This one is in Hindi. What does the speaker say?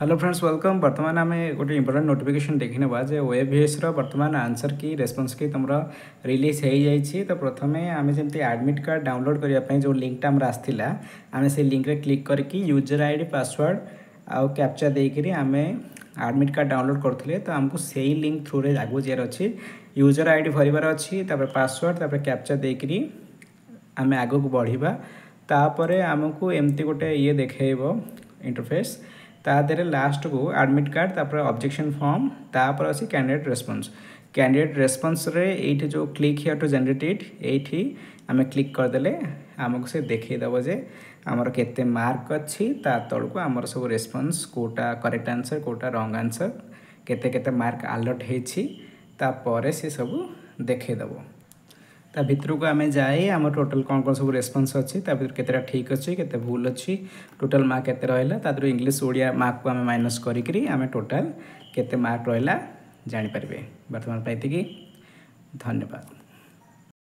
हेलो फ्रेंड्स वेलकम बर्तमान आम गोटे इम्पोर्टां नोटिफिकेसन देखि ना जे एस बर्तमान आंसर की रेस्पन्स की तुम रिलीज हो जाए तो प्रथम आम जमी आडमिट कार्ड डाउनलोड करने जो लिंकटा आम आसला आम से लिंक लिंक्रे क्लिक करके यूजर आई डी पासवर्ड आउ कैप्चा देकर आम आडमिट कार्ड डाउनलोड करुले तो आमको से ही लिंक थ्रु आगे जीवार अच्छी यूजर आई डी भरबार अच्छी पासवर्ड तापर कैप्चा देकर आम आगे बढ़ा तापर आमको एमती गोटे ये देखेब इंटरफेस ता लास्ट को आडमिट कार्ड तापर अब्जेक्शन फर्म तापर अच्छी कैंडिडेट रेस्पन्स कैंडिडेट रेस्पन्स ये जो क्लिक हिअर टू जेनेटेड ये आम क्लिक करदे आमको से देखईदेव जे आमर के मार्क अच्छी ता तलू आमर सब रेस्पन्स कौटा करेक्ट आंसर कौटा रंग आंसर केते केते मार्क आलर्ट होपर सब देखईदेव ତା ଭିତରକୁ ଆମେ ଯାଇ ଆମ ଟୋଟାଲ୍ କ'ଣ କ'ଣ ସବୁ ରେସ୍ପନ୍ସ ଅଛି ତା ଭିତରୁ କେତେଟା ଠିକ୍ ଅଛି କେତେ ଭୁଲ ଅଛି ଟୋଟାଲ୍ ମାର୍କ କେତେ ରହିଲା ତା ଦେହରୁ ଇଂଲିଶ ଓଡ଼ିଆ ମାର୍କକୁ ଆମେ ମାଇନସ୍ କରିକିରି ଆମେ ଟୋଟାଲ୍ କେତେ ମାର୍କ ରହିଲା ଜାଣିପାରିବେ ବର୍ତ୍ତମାନ ପାଇଁ ଏତିକି ଧନ୍ୟବାଦ